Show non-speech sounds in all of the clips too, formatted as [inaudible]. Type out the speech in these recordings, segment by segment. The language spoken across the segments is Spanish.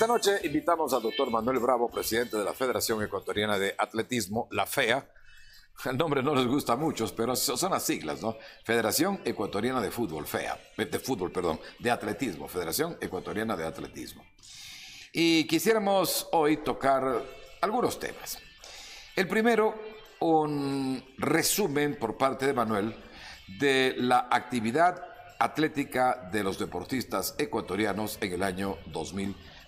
Esta noche invitamos al doctor Manuel Bravo, presidente de la Federación Ecuatoriana de Atletismo, la FEA. El nombre no les gusta a muchos, pero son las siglas, ¿no? Federación Ecuatoriana de Fútbol, FEA, de fútbol, perdón, de atletismo, Federación Ecuatoriana de Atletismo. Y quisiéramos hoy tocar algunos temas. El primero, un resumen por parte de Manuel de la actividad atlética de los deportistas ecuatorianos en el año 2020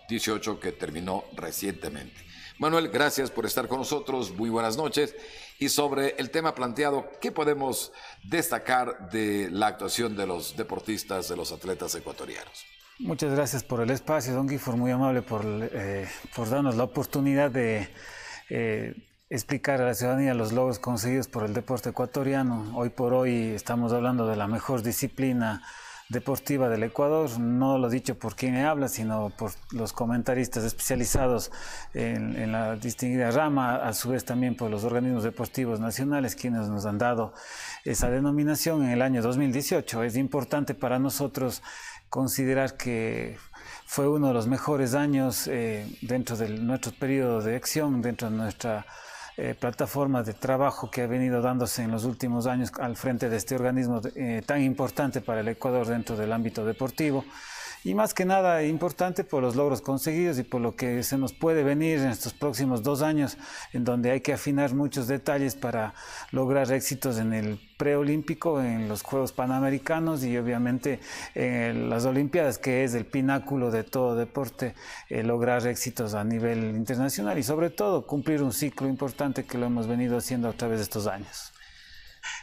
que terminó recientemente. Manuel, gracias por estar con nosotros, muy buenas noches. Y sobre el tema planteado, ¿qué podemos destacar de la actuación de los deportistas, de los atletas ecuatorianos? Muchas gracias por el espacio, don Gifford, muy amable eh, por, darnos la oportunidad de eh, explicar a la ciudadanía los logros conseguidos por el deporte ecuatoriano. Hoy por hoy estamos hablando de la mejor disciplina Deportiva del Ecuador, no lo dicho por quien habla, sino por los comentaristas especializados en, la distinguida rama, a su vez también por los organismos deportivos nacionales, quienes nos han dado esa denominación en el año 2018. Es importante para nosotros considerar que fue uno de los mejores años eh, dentro de nuestro periodo de acción, dentro de nuestra eh, plataforma de trabajo que ha venido dándose en los últimos años al frente de este organismo eh, tan importante para el Ecuador dentro del ámbito deportivo y más que nada importante por los logros conseguidos y por lo que se nos puede venir en estos próximos dos años, en donde hay que afinar muchos detalles para lograr éxitos en el preolímpico, en los Juegos Panamericanos y obviamente en eh, las Olimpiadas, que es el pináculo de todo deporte, eh, lograr éxitos a nivel internacional y sobre todo cumplir un ciclo importante que lo hemos venido haciendo a través de estos años.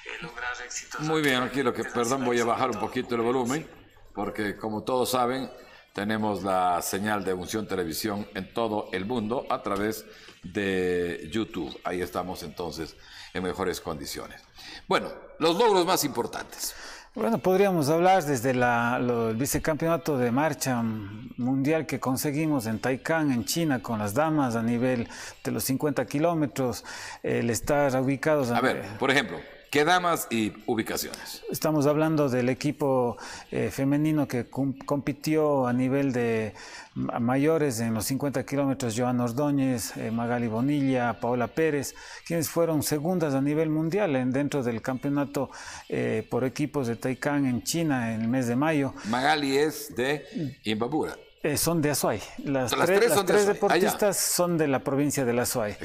Eh, lograr éxitos Muy bien, aquí lo que, perdón, voy a bajar un poquito el volumen porque como todos saben, tenemos la señal de Unción Televisión en todo el mundo a través de YouTube. Ahí estamos entonces en mejores condiciones. Bueno, los logros más importantes. Bueno, podríamos hablar desde el vicecampeonato de marcha mundial que conseguimos en Taikán, en China, con las damas a nivel de los 50 kilómetros, el estar ubicados... a ver, por ejemplo, ¿Qué damas y ubicaciones? Estamos hablando del equipo eh, femenino que compitió a nivel de mayores en los 50 kilómetros, Joan Ordóñez, eh, Magali Bonilla, Paola Pérez, quienes fueron segundas a nivel mundial en, dentro del campeonato eh, por equipos de Taikán en China en el mes de mayo. Magali es de mm. Imbabura. Eh, son de Azuay. Las, tres, deportistas son de la provincia de Azuay.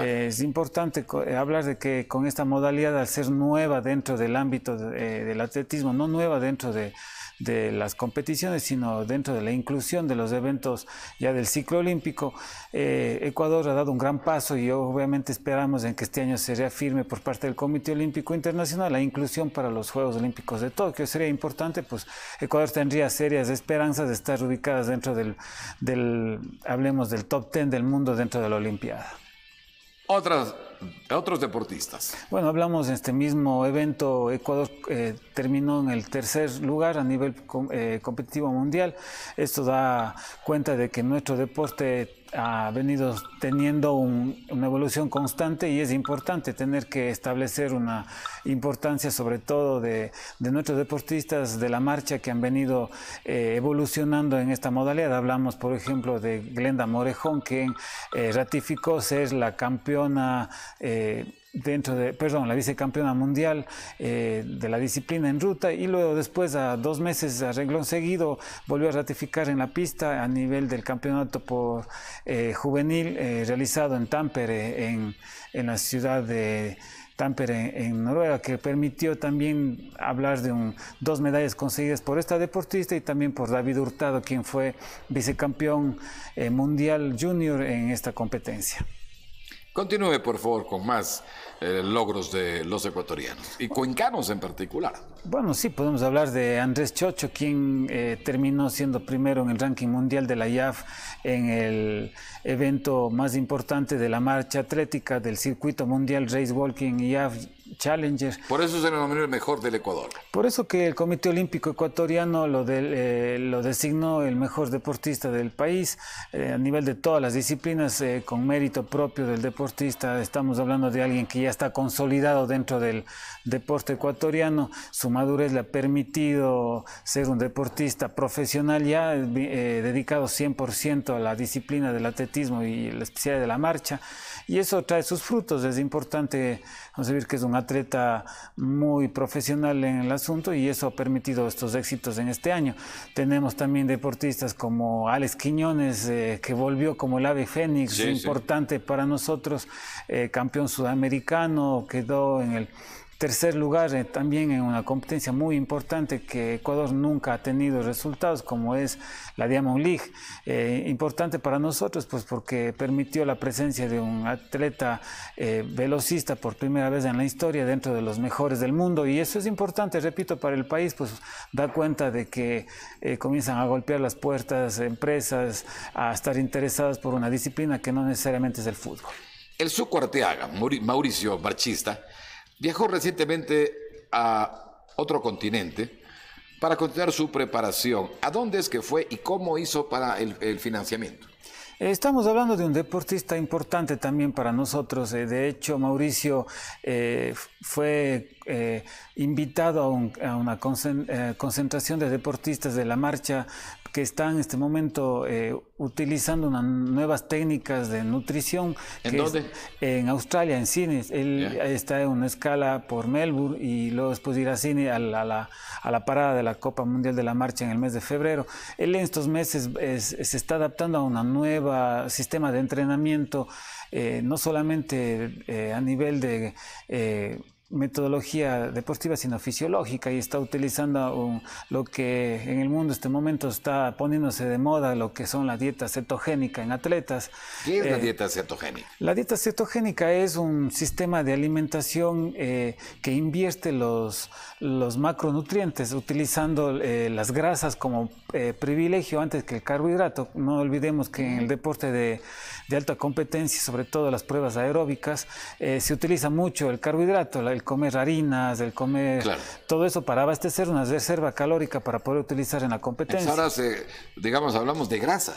Eh, es importante eh, hablar de que con esta modalidad, al ser nueva dentro del ámbito del atletismo, no nueva dentro de, las competiciones, sino dentro de la inclusión de los eventos ya del ciclo olímpico. Ecuador ha dado un gran paso y obviamente esperamos en que este año se reafirme por parte del Comité Olímpico Internacional la inclusión para los Juegos Olímpicos de Tokio. Sería importante, pues Ecuador tendría serias esperanzas de estar ubicadas dentro del, hablemos del top ten del mundo dentro de la Olimpiada. otros deportistas. Bueno, hablamos de este mismo evento. Ecuador eh, terminó en el tercer lugar a nivel eh, competitivo mundial. Esto da cuenta de que nuestro deporte ha venido teniendo una evolución constante y es importante tener que establecer una importancia sobre todo de, nuestros deportistas de la marcha que han venido eh, evolucionando en esta modalidad. Hablamos, por ejemplo, de Glenda Morejón, quien eh, ratificó ser la campeona. Eh, dentro de, perdón, la vicecampeona mundial eh, de la disciplina en ruta y luego después a dos meses arregló renglón seguido volvió a ratificar en la pista a nivel del campeonato por, eh, juvenil eh, realizado en Tampere, en, en, la ciudad de Tampere, en Noruega, que permitió también hablar de un, dos medallas conseguidas por esta deportista y también por David Hurtado, quien fue vicecampeón eh, mundial junior en esta competencia. Continúe, por favor, con más eh, logros de los ecuatorianos y cuencanos en particular. Bueno, sí, podemos hablar de Andrés Chocho, quien eh, terminó siendo primero en el ranking mundial de la IAF en el evento más importante de la marcha atlética del circuito mundial Race Walking IAF Challenger. Por eso se denomina el mejor del Ecuador. Por eso que el Comité Olímpico Ecuatoriano lo, eh, lo designó el mejor deportista del país eh, a nivel de todas las disciplinas eh, con mérito propio del deportista. Estamos hablando de alguien que ya está consolidado dentro del deporte ecuatoriano. Su madurez le ha permitido ser un deportista profesional ya dedicado 100% a la disciplina del atletismo y la especialidad de la marcha. Y eso trae sus frutos. Es importante ver que es un atleta muy profesional en el asunto y eso ha permitido estos éxitos en este año. Tenemos también deportistas como Alex Quiñones, eh, que volvió como el ave fénix, importante para nosotros, eh, campeón sudamericano, quedó en el tercer lugar eh, también en una competencia muy importante que Ecuador nunca ha tenido resultados como es la Diamond League. Eh, importante para nosotros pues porque permitió la presencia de un atleta eh, velocista por primera vez en la historia dentro de los mejores del mundo y eso es importante, repito, para el país pues da cuenta de que comienzan a golpear las puertas empresas a estar interesadas por una disciplina que no necesariamente es el fútbol. El sucuarteaga, Mauricio Marchista, Viajó recientemente a otro continente para continuar su preparación. ¿A dónde es que fue y cómo hizo para el, financiamiento? Eh, estamos hablando de un deportista importante también para nosotros. Eh, de hecho, Mauricio eh, fue invitado a, a una concentración de deportistas de la marcha que están en este momento eh, utilizando unas nuevas técnicas de nutrición. ¿En dónde? en Australia, en Cines. Él está en una escala por Melbourne y luego después irá a Cine a la, parada de la Copa Mundial de la Marcha en el mes de febrero. Él en estos meses se está adaptando a un nuevo sistema de entrenamiento, eh, no solamente eh, a nivel de metodología deportiva, sino fisiológica, y está utilizando lo que en el mundo en este momento está poniéndose de moda, lo que son las dietas cetogénica en atletas. ¿Qué es la eh, dieta cetogénica? La dieta cetogénica es un sistema de alimentación eh, que invierte los, los macronutrientes utilizando eh, las grasas como privilegio antes que el carbohidrato. No olvidemos que en el deporte de, alta competencia, sobre todo las pruebas aeróbicas, se utiliza mucho el carbohidrato comer harinas, el comer... Todo eso para abastecer una reserva calórica para poder utilizar en la competencia. ahora, digamos, hablamos de grasa,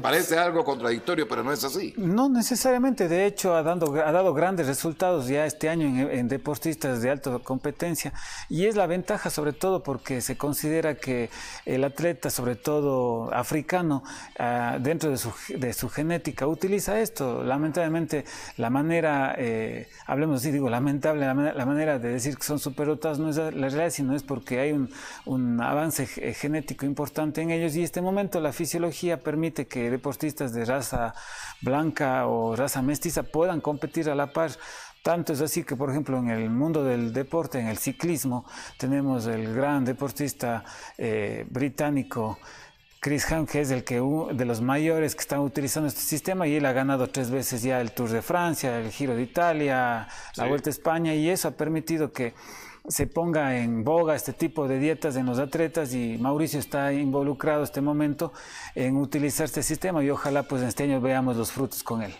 parece algo contradictorio, pero no es así. No necesariamente, de hecho, ha, dando, ha dado grandes resultados ya este año en, deportistas de alta competencia, y es la ventaja sobre todo porque se considera que el atleta, sobre todo africano, ah, dentro de su, de su genética, utiliza esto. Lamentablemente, la manera, eh, hablemos así, digo, lamentable, la, la la manera de decir que son superotas no es la realidad, sino es porque hay un, avance genético importante en ellos y en este momento la fisiología permite que deportistas de raza blanca o raza mestiza puedan competir a la par. Tanto es así que, por ejemplo, en el mundo del deporte, en el ciclismo, tenemos el gran deportista eh, británico Chris que es el que de los mayores que están utilizando este sistema y él ha ganado tres veces ya el Tour de Francia, el Giro de Italia, la Vuelta a España y eso ha permitido que se ponga en boga este tipo de dietas en los atletas y Mauricio está involucrado este momento en utilizar este sistema y ojalá pues este año veamos los frutos con él.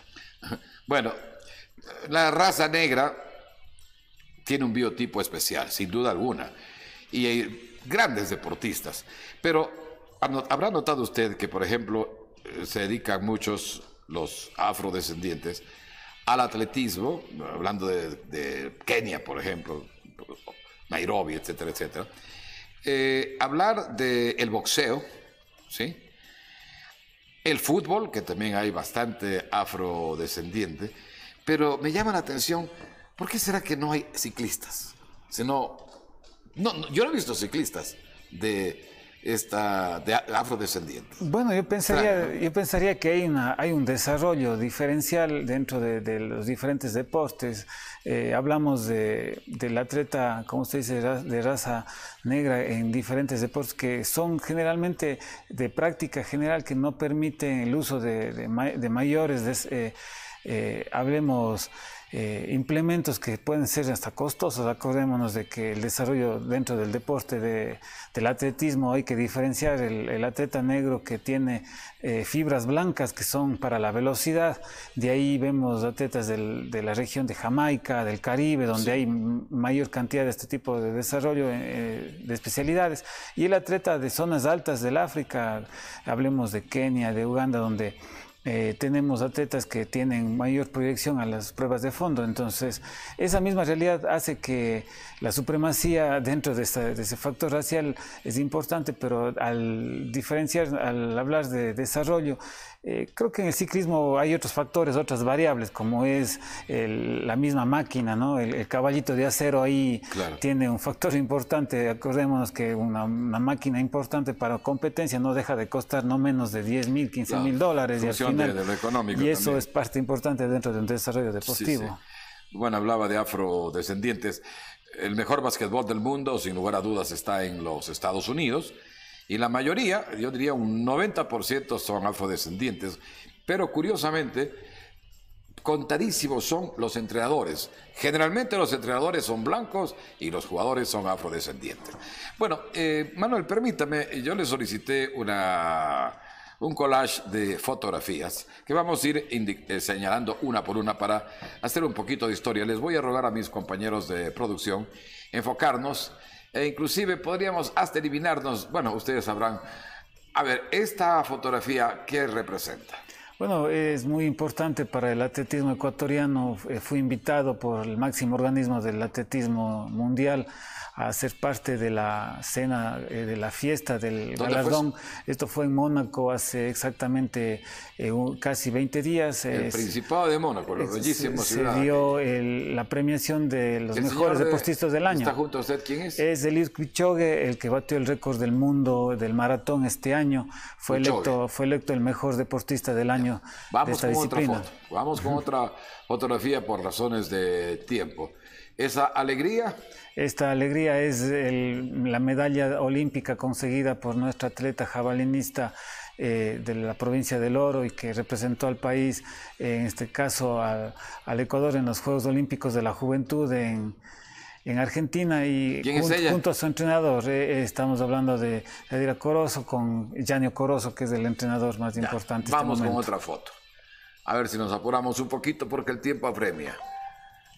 Bueno, la raza negra tiene un biotipo especial, sin duda alguna, y hay grandes deportistas, pero Habrá notado usted que, por ejemplo, eh, se dedican muchos los afrodescendientes al atletismo, hablando de, Kenia, por ejemplo, Nairobi, etcétera, etcétera. Eh, hablar del boxeo, ¿sí? El fútbol, que también hay bastante afrodescendiente, pero me llama la atención, ¿por qué será que no hay ciclistas? no, yo no he visto ciclistas de, esta, de afrodescendientes. Bueno, yo pensaría, yo pensaría que hay, una, hay un desarrollo diferencial dentro de, los diferentes deportes. Eh, hablamos de, del atleta, como usted dice, de raza negra en diferentes deportes que son generalmente de práctica general que no permiten el uso de, de, mayores. Eh, eh, hablemos eh, implementos que pueden ser hasta costosos. Acordémonos de que el desarrollo dentro del deporte del atletismo hay que diferenciar el, atleta negro que tiene eh, fibras blancas que son para la velocidad. De ahí vemos atletas de la región de Jamaica, del Caribe, donde hay mayor cantidad de este tipo de desarrollo eh, de especialidades. Y el atleta de zonas altas del África, hablemos de Kenia, de Uganda, donde eh, tenemos atletas que tienen mayor proyección a las pruebas de fondo. Entonces, esa misma realidad hace que la supremacía dentro de ese factor racial es importante, pero al diferenciar, al hablar de desarrollo, eh, creo que en el ciclismo hay otros factores, otras variables, como es la misma máquina, ¿no? El, caballito de acero ahí tiene un factor importante. Acordémonos que una, máquina importante para competencia no deja de costar no menos de 10 mil, 15 mil dólares. Y, y eso es parte importante dentro de un desarrollo deportivo. Bueno, hablaba de afrodescendientes. El mejor básquetbol del mundo, sin lugar a dudas, está en los Estados Unidos y la mayoría, yo diría un 90% son afrodescendientes. Pero curiosamente, contadísimos son los entrenadores. Generalmente los entrenadores son blancos y los jugadores son afrodescendientes. Bueno, eh, Manuel, permítame, yo le solicité una, un collage de fotografías que vamos a ir eh, señalando una por una para hacer un poquito de historia. Les voy a rogar a mis compañeros de producción enfocarnos e inclusive podríamos hasta eliminarnos, bueno, ustedes sabrán. A ver, esta fotografía, ¿qué representa? Bueno, es muy importante para el atletismo ecuatoriano. Eh, fui invitado por el máximo organismo del atletismo mundial a ser parte de la cena, eh, de la fiesta del galardón. Esto fue en Mónaco hace exactamente eh, casi 20 días. El Principado de Mónaco, lo bellísimos. Se, dio la premiación de los mejores deportistas del año. ¿Está junto a usted quién es? Es Elir Kipchoge, el que batió el récord del mundo del maratón este año. Fue electo, fue electo el mejor deportista del año Vamos con otra foto. Vamos con otra fotografía por razones de tiempo. ¿Esa alegría? Esta alegría es la medalla olímpica conseguida por nuestra atleta jabalinista eh, de la provincia del Oro y que representó al país, en este caso al, al Ecuador, en los Juegos Olímpicos de la Juventud en en Argentina y junto a su entrenador eh, eh, estamos hablando de Adira Corozo con Yanio Corozo, que es el entrenador más importante. Este vamos con otra foto. A ver si nos apuramos un poquito porque el tiempo apremia.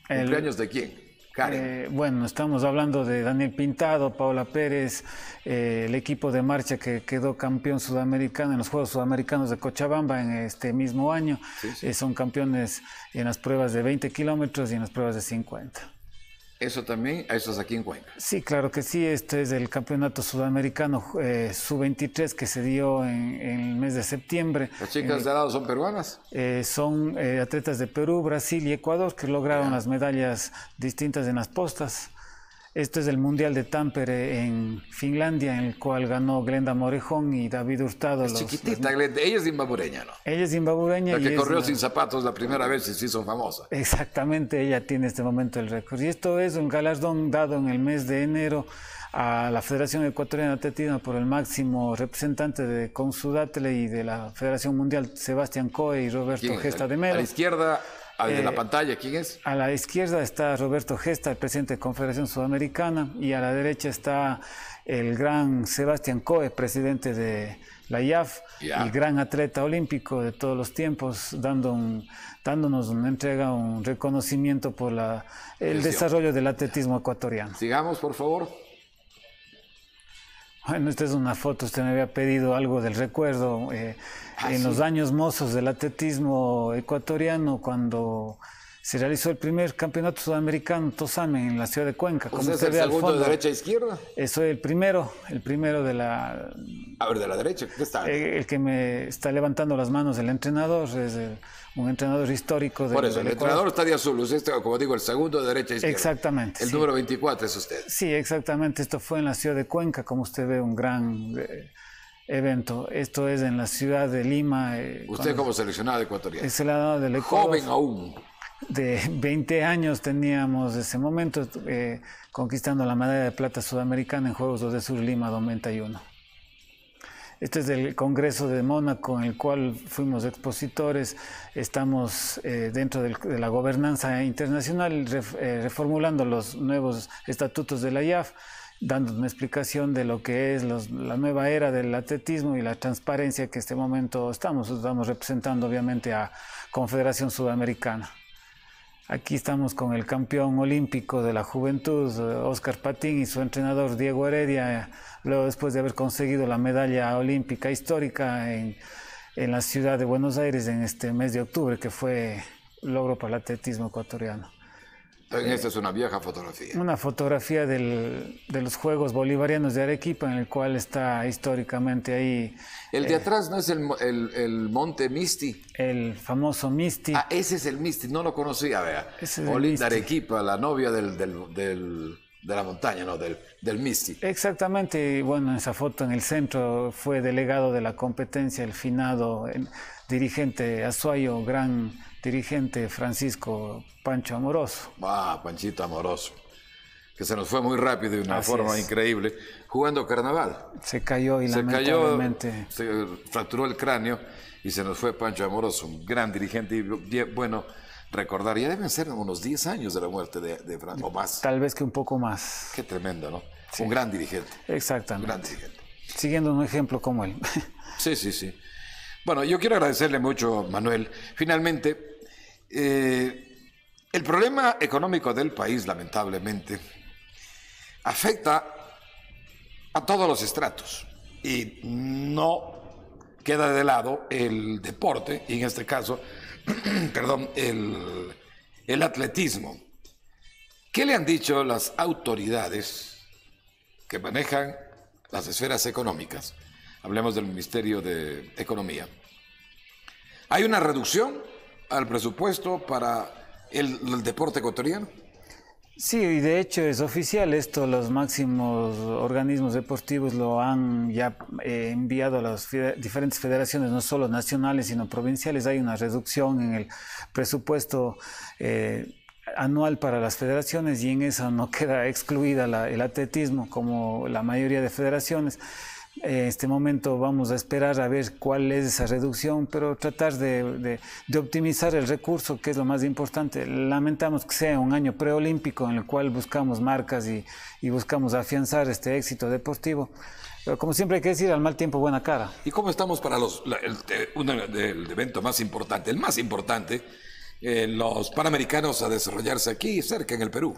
¿Cumpleaños de quién? Eh, bueno, estamos hablando de Daniel Pintado, Paola Pérez, el equipo de marcha que quedó campeón sudamericano en los Juegos Sudamericanos de Cochabamba en este mismo año. son campeones en las pruebas de 20 kilómetros y en las pruebas de 50. Eso también, ah, eso es aquí en Cuenca. Sí, claro que sí. Este es el Campeonato Sudamericano eh, Sub-23 que se dio en, el mes de septiembre. ¿Las chicas eh, de de lado son peruanas? Eh, son atletas de Perú, Brasil y Ecuador que lograron las medallas distintas en las postas. Este es el Mundial de Tampere en Finlandia, en el cual ganó Glenda Morejón y David Hurtado. Es chiquitita, Glenda. Ella es zimbabureña, ¿no? Ella es zimbabureña. La que corrió sin zapatos la primera vez y se hizo famosa. Exactamente, ella tiene este momento el récord. Y esto es un galardón dado en el mes de enero a la Federación Ecuatoriana de Atletismo por el máximo representante de Consudatle y de la Federación Mundial, Sebastián Coe y Roberto Gesta de Mera. A la izquierda, la eh, pantalla, ¿quién es? A la izquierda está Roberto Gesta, el presidente de Confederación Sudamericana, y a la derecha está el gran Sebastián Coe, presidente de la IAF, el gran atleta olímpico de todos los tiempos, dando un, dándonos una entrega, un reconocimiento por el desarrollo del atletismo ecuatoriano. Sigamos, por favor. Bueno, esta es una foto, usted me había pedido algo del recuerdo. Eh, ah, en los años mozos del atletismo ecuatoriano, cuando se realizó el primer campeonato sudamericano Tosame en la ciudad de Cuenca. usted, el segundo de derecha a izquierda? Eso es el primero, el primero de la... A ver, de la derecha, ¿qué está? Eh, el que me está levantando las manos, el entrenador, es un entrenador histórico. De, Por el entrenador está de azul, usted como digo, el segundo de derecha a izquierda. Exactamente. El número 24 es usted. Sí, exactamente, esto fue en la ciudad de Cuenca, como usted ve, un gran... Eh, evento. Esto es en la ciudad de Lima. Eh, ¿Usted como seleccionado ecuatoriano? del Ecuador. Joven aún de 20 años teníamos ese momento, eh, conquistando la medalla de plata sudamericana en Juegos de Sur Lima 91. Este es el Congreso de Mónaco en el cual fuimos expositores, estamos eh, dentro de la gobernanza internacional eh, reformulando los nuevos estatutos de la IAF, dando una explicación de lo que es la nueva era del atletismo y la transparencia que en este momento estamos, estamos representando obviamente a Confederación Sudamericana. Aquí estamos con el campeón olímpico de la juventud, Oscar eh, Patín, y su entrenador Diego Heredia, luego después de haber conseguido la medalla olímpica histórica en, en la ciudad de Buenos Aires en este mes de octubre, que fue logro para el atletismo ecuatoriano. Entonces, esta es una vieja fotografía. Una fotografía de los Juegos Bolivarianos de Arequipa, en el cual está históricamente ahí. El de eh, atrás no es el, monte Misti. El famoso Misti. Ah, ese es el Misti, no lo conocía, vea. Es de Arequipa, la novia del, de la montaña, no, del, del Misti. Exactamente, y bueno, esa foto en el centro fue delegado de la competencia, el finado dirigente Azuayo, gran dirigente Francisco Pancho Amoroso. Ah, Panchito Amoroso, que se nos fue muy rápido y de una forma increíble, jugando carnaval. Se cayó y se lamentablemente... se fracturó el cráneo y se nos fue Pancho Amoroso, un gran dirigente y bueno recordar. Ya deben ser unos 10 años de la muerte de, de Franco, o más. Tal vez que un poco más. Qué tremendo, ¿no? Un gran dirigente. Exactamente. gran dirigente. Siguiendo un ejemplo como él. sí, sí, sí. Bueno, yo quiero agradecerle mucho, Manuel. Finalmente, eh, el problema económico del país, lamentablemente, afecta a todos los estratos y no queda de lado el deporte, y en este caso, [clears throat] perdón, el atletismo. ¿Qué le han dicho las autoridades que manejan las esferas económicas? Hablemos del Ministerio de Economía. Hay una reducción al presupuesto para el, deporte ecuatoriano. Sí, y de hecho es oficial esto, los máximos organismos deportivos lo han ya eh, enviado a las diferentes federaciones, no solo nacionales, sino provinciales. Hay una reducción en el presupuesto eh, anual para las federaciones y en eso no [laughs] queda excluida el atletismo como la mayoría de federaciones en este momento vamos a esperar a ver cuál es esa reducción, pero tratar de, optimizar el recurso, que es lo más importante. Lamentamos que sea un año preolímpico en el cual buscamos marcas y, buscamos afianzar este éxito deportivo. Pero como siempre hay que decir, al mal tiempo, buena cara. ¿Y cómo estamos para los, eh, el, evento más importante, el más importante, los Panamericanos a desarrollarse aquí, cerca en el Perú?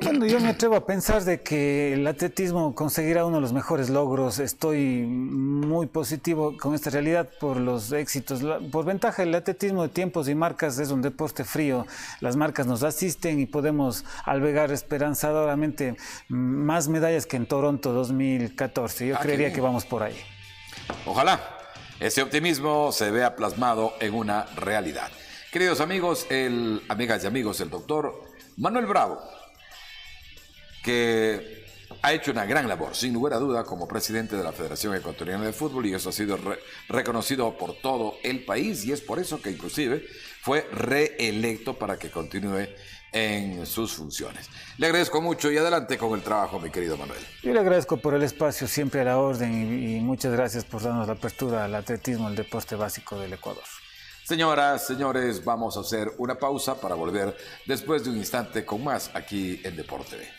yo me atrevo a pensar de que el atletismo conseguirá uno de los mejores logros. Estoy muy positivo con esta realidad por los éxitos. Por ventaja, el atletismo de tiempos y marcas es un deporte frío. Las marcas nos asisten y podemos albergar esperanzadoramente más medallas que en Toronto 2014. Yo ah, creería que vamos por ahí. Ojalá ese optimismo se vea plasmado en una realidad. Queridos amigos, amigas y amigos, el doctor Manuel Bravo que ha hecho una gran labor, sin lugar a duda, como presidente de la Federación Ecuatoriana de Fútbol y eso ha sido reconocido por todo el país y es por eso que inclusive fue reelecto para que continúe en sus funciones. Le agradezco mucho y adelante con el trabajo, mi querido Manuel. Yo le agradezco por el espacio, siempre a la orden y, muchas gracias por darnos la apertura al atletismo, el deporte básico del Ecuador. Señoras, señores, vamos a hacer una pausa para volver después de un instante con más aquí en Deporte. B.